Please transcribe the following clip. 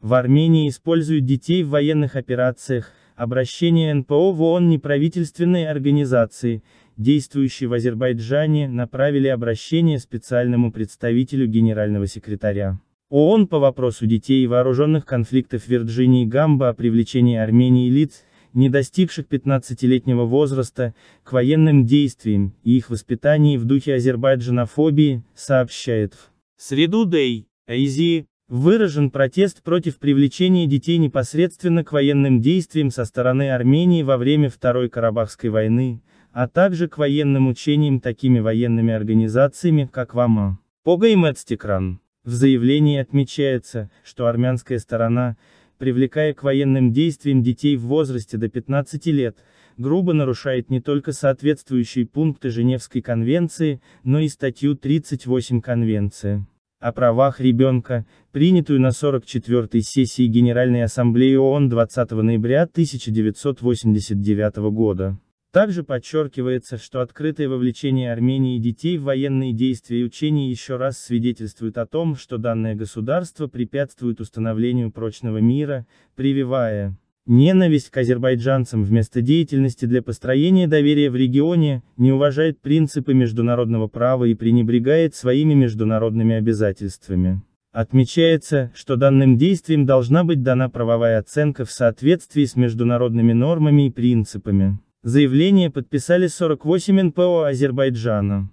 В Армении используют детей в военных операциях, обращение НПО в ООН неправительственной организации, действующие в Азербайджане, направили обращение специальному представителю генерального секретаря. ООН по вопросу детей и вооруженных конфликтов Вирджинии Гамба о привлечении Армении лиц, не достигших 15-летнего возраста, к военным действиям и их воспитании в духе азербайджанофобии, сообщает в среду Дэй, Айзи, Выражен протест против привлечения детей непосредственно к военным действиям со стороны Армении во время Второй Карабахской войны, а также к военным учениям такими военными организациями, как ВАМА. Погаймецтекран. В заявлении отмечается, что армянская сторона, привлекая к военным действиям детей в возрасте до 15 лет, грубо нарушает не только соответствующие пункты Женевской конвенции, но и статью 38 конвенции о правах ребенка, принятую на 44-й сессии Генеральной Ассамблеи ООН 20 ноября 1989 года. Также подчеркивается, что открытое вовлечение Армении детей в военные действия и учения еще раз свидетельствует о том, что данное государство препятствует установлению прочного мира, прививая Ненависть к азербайджанцам вместо деятельности для построения доверия в регионе, не уважает принципы международного права и пренебрегает своими международными обязательствами. Отмечается, что данным действием должна быть дана правовая оценка в соответствии с международными нормами и принципами. Заявление подписали 48 НПО Азербайджана.